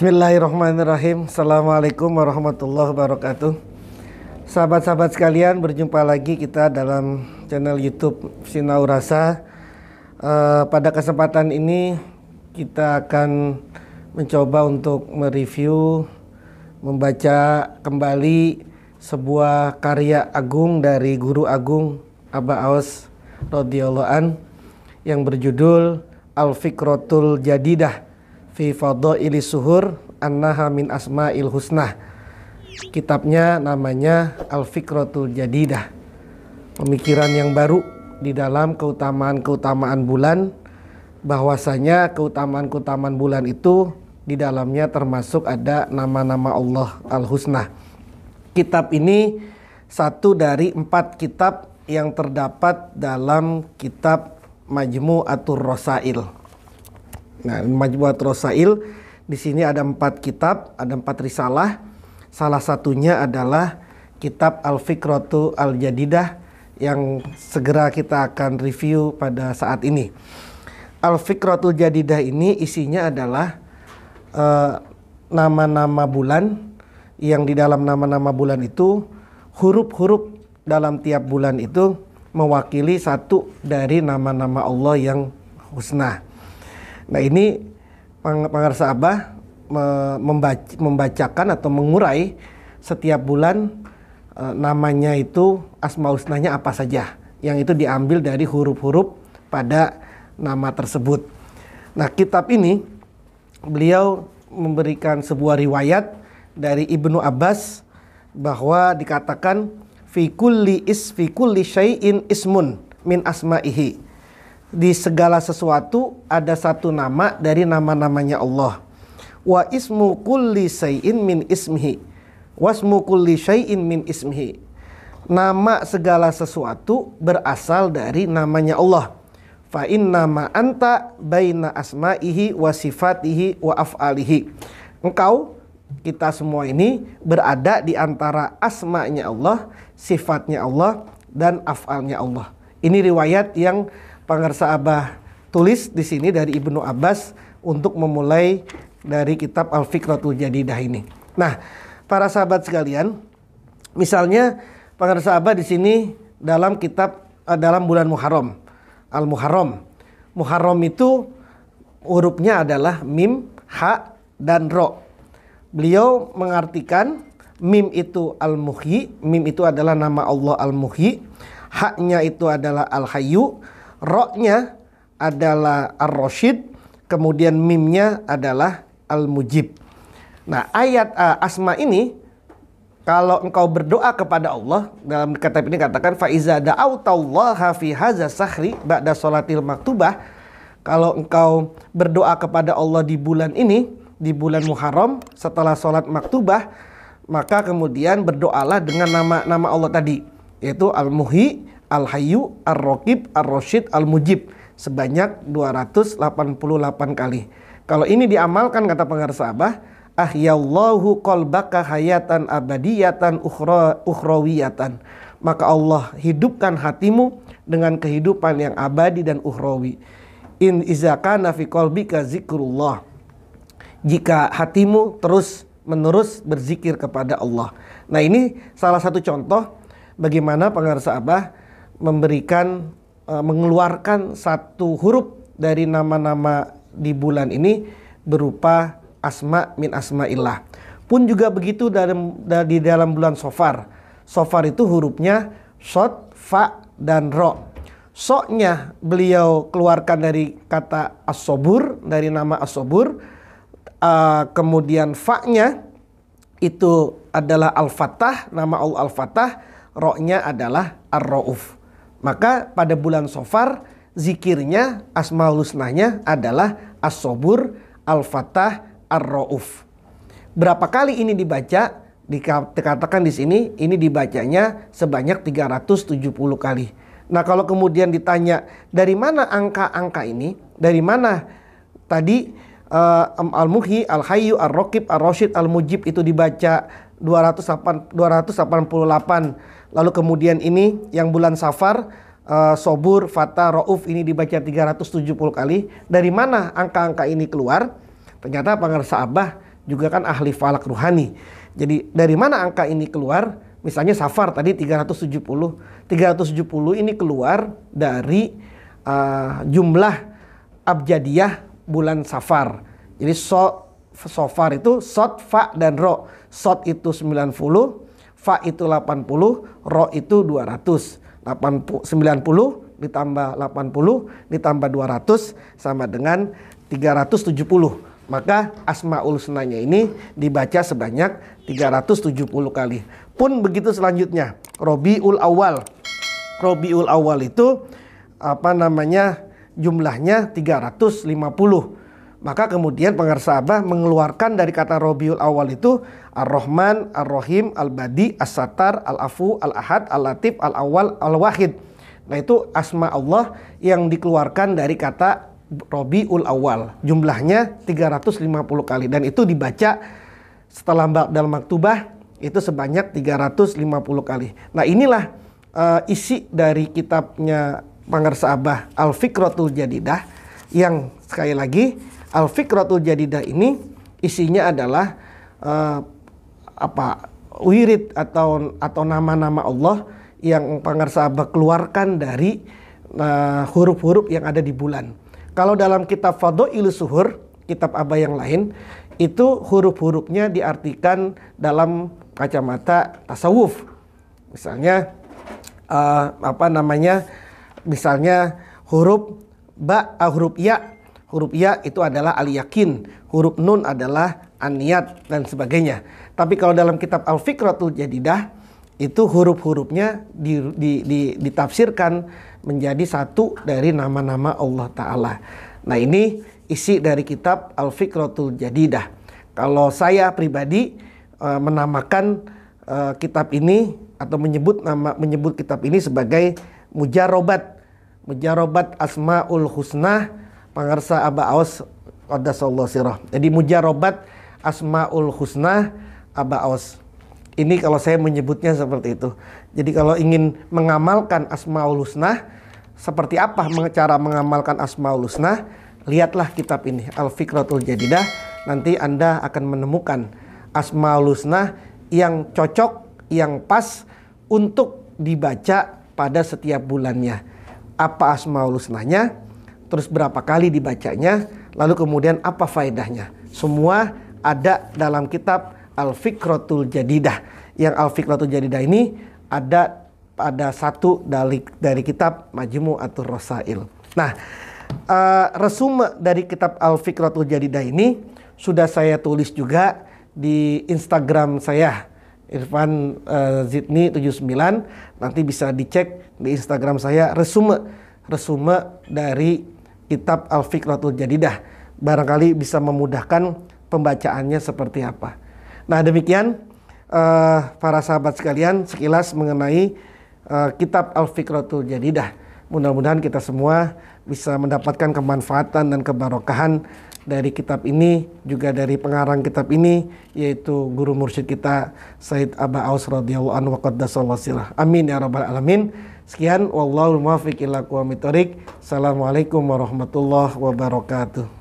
Bismillahirrahmanirrahim. Assalamualaikum warahmatullahi wabarakatuh. Sahabat-sahabat sekalian, berjumpa lagi kita dalam channel YouTube Sinau Rasa. e, pada kesempatan ini kita akan mencoba untuk mereview, membaca kembali sebuah karya agung dari guru agung Aba Aus Rodiolo'an yang berjudul Al Fikrotul Jadidah fi fadhaili suhur annaha min asma'il husnah. Kitabnya namanya Al-Fikratul Jadidah. Pemikiran yang baru di dalam keutamaan-keutamaan bulan bahwasanya keutamaan-keutamaan bulan itu di dalamnya termasuk ada nama-nama Allah Al-Husna. Kitab ini satu dari empat kitab yang terdapat dalam kitab Majmu Atur Rosail Nah, Majmuat Rosail di sini ada empat kitab, ada empat risalah. Salah satunya adalah kitab Al-Fikratu Al-Jadidah yang segera kita akan review pada saat ini. Al-Fikratu Jadidah ini isinya adalah eh, nama-nama uh, bulan yang di dalam nama-nama bulan itu huruf-huruf dalam tiap bulan itu mewakili satu dari nama-nama Allah yang husna. Nah ini pengarsa Abah membacakan atau mengurai setiap bulan e, namanya itu asmaul husnanya apa saja yang itu diambil dari huruf-huruf pada nama tersebut. Nah, kitab ini beliau memberikan sebuah riwayat dari Ibnu Abbas bahwa dikatakan fi kulli is fi kulli syai'in ismun min asma'ihi di segala sesuatu ada satu nama dari nama-namanya Allah. Wa ismu kulli syai'in min ismihi. Wasmu kulli syai'in min ismihi. Nama segala sesuatu berasal dari namanya Allah. Fa inna ma anta baina asma'ihi wa sifatihi wa af'alihi. Engkau kita semua ini berada di antara asma'nya Allah, sifatnya Allah, dan af'alnya Allah. Ini riwayat yang Pangarsa Abah tulis di sini dari Ibnu Abbas untuk memulai dari kitab Al-Fikratul Jadidah ini. Nah, para sahabat sekalian, misalnya Pangarsa Abah di sini dalam kitab eh, dalam bulan Muharram, Al-Muharram. Muharram itu hurufnya adalah mim, ha, dan ro. Beliau mengartikan mim itu al muhi mim itu adalah nama Allah al muhi haknya itu adalah al-hayyu, Roknya adalah ar roshid, kemudian mimnya adalah Al-Mujib. Nah, ayat uh, asma ini kalau engkau berdoa kepada Allah dalam kitab ini katakan faiza da'autallaha fi hadza sahri ba'da salatil maktubah kalau engkau berdoa kepada Allah di bulan ini di bulan Muharram setelah sholat maktubah maka kemudian berdoalah dengan nama-nama Allah tadi yaitu Al-Muhi, Al-Hayyu, Ar-Raqib, Ar-Rasyid, Al-Mujib sebanyak 288 kali. Kalau ini diamalkan kata pengarang sahabat, ahyallahu qalbaka hayatan abadiyatan ukhra, ukhrawiyatan. Maka Allah hidupkan hatimu dengan kehidupan yang abadi dan ukhrawi. In izakana fi qalbika zikrullah. Jika hatimu terus menerus berzikir kepada Allah. Nah ini salah satu contoh bagaimana pengarsa Abah memberikan uh, mengeluarkan satu huruf dari nama-nama di bulan ini berupa asma min asma illah Pun juga begitu dalam di dalam bulan Sofar. Sofar itu hurufnya shod fa dan ro. Soknya beliau keluarkan dari kata asobur dari nama asobur. Uh, e, kemudian fa-nya itu adalah al-fatah, nama Allah al-fatah, Roknya adalah ar-rauf. Maka pada bulan Sofar zikirnya Asmaul Husnanya adalah As-Sobur, Al-Fatah, Ar-Rauf. Berapa kali ini dibaca? Dikatakan di sini ini dibacanya sebanyak 370 kali. Nah, kalau kemudian ditanya dari mana angka-angka ini? Dari mana tadi uh, Al-Muhi, Al-Hayyu, Ar-Raqib, Ar-Rasyid, Al-Mujib itu dibaca 288 288 Lalu kemudian ini yang bulan Safar uh, Sobur, Fata, Rauf ini dibaca 370 kali. Dari mana angka-angka ini keluar? Ternyata pangeran Abah juga kan ahli falak ruhani. Jadi dari mana angka ini keluar? Misalnya Safar tadi 370. 370 ini keluar dari uh, jumlah abjadiah bulan Safar. Jadi so, Sofar itu Sot, Fa, dan Ro. Sot itu 90, Fa itu 80, ro itu 200. 80, 90 ditambah 80 ditambah 200 sama dengan 370. Maka asmaul husnanya ini dibaca sebanyak 370 kali. Pun begitu selanjutnya. Robiul awal. Robiul awal itu apa namanya jumlahnya 350 maka kemudian pengarang mengeluarkan dari kata Robiul Awal itu Ar-Rahman, Ar-Rahim, Al-Badi, As-Satar, Al-Afu, Al-Ahad, Al-Latif, al awal Al-Wahid. Nah itu asma Allah yang dikeluarkan dari kata Robiul Awal. Jumlahnya 350 kali dan itu dibaca setelah dalam maktubah itu sebanyak 350 kali. Nah inilah uh, isi dari kitabnya Pangarsa Abah Al-Fikratul Jadidah yang sekali lagi Al-Fikratul Jadidah ini isinya adalah uh, apa wirid atau atau nama-nama Allah yang pangar sahabat keluarkan dari eh, huruf-huruf uh, yang ada di bulan. Kalau dalam kitab Fadha'il Suhur, kitab Aba yang lain, itu huruf-hurufnya diartikan dalam kacamata tasawuf. Misalnya uh, apa namanya? Misalnya huruf ba, uh, huruf ya Huruf ya itu adalah al-yakin, huruf nun adalah an dan sebagainya. Tapi kalau dalam kitab Al-Fikratul Jadidah itu huruf-hurufnya di, di, di, ditafsirkan menjadi satu dari nama-nama Allah Ta'ala. Nah ini isi dari kitab Al-Fikratul Jadidah. Kalau saya pribadi e, menamakan e, kitab ini atau menyebut nama menyebut kitab ini sebagai Mujarobat. Mujarobat Asmaul Husna pangarsa Aba Aus qaddasallahu sirah. Jadi mujarobat Asmaul Husna Aba Aus. Ini kalau saya menyebutnya seperti itu. Jadi kalau ingin mengamalkan Asmaul Husna seperti apa cara mengamalkan Asmaul Husna? Lihatlah kitab ini Al-Fikratul Jadidah nanti Anda akan menemukan Asmaul Husna yang cocok, yang pas untuk dibaca pada setiap bulannya. Apa Asmaul Husnanya? terus berapa kali dibacanya, lalu kemudian apa faedahnya. Semua ada dalam kitab Al-Fikratul Jadidah. Yang Al-Fikratul Jadidah ini ada ada satu dari dari kitab Majmu atau Rosail. Nah, uh, resume dari kitab Al-Fikratul Jadidah ini sudah saya tulis juga di Instagram saya Irfan uh, Zidni 79 nanti bisa dicek di Instagram saya resume resume dari kitab Al-Fikratul Jadidah. Barangkali bisa memudahkan pembacaannya seperti apa. Nah demikian uh, para sahabat sekalian sekilas mengenai uh, kitab Al-Fikratul Jadidah. Mudah-mudahan kita semua bisa mendapatkan kemanfaatan dan kebarokahan dari kitab ini juga dari pengarang kitab ini yaitu guru mursyid kita Said Aba Aus radhiyallahu anhu wa qaddasallahu Amin ya rabbal alamin. Sekian, wallahul muwafiq ila Assalamualaikum warahmatullahi wabarakatuh.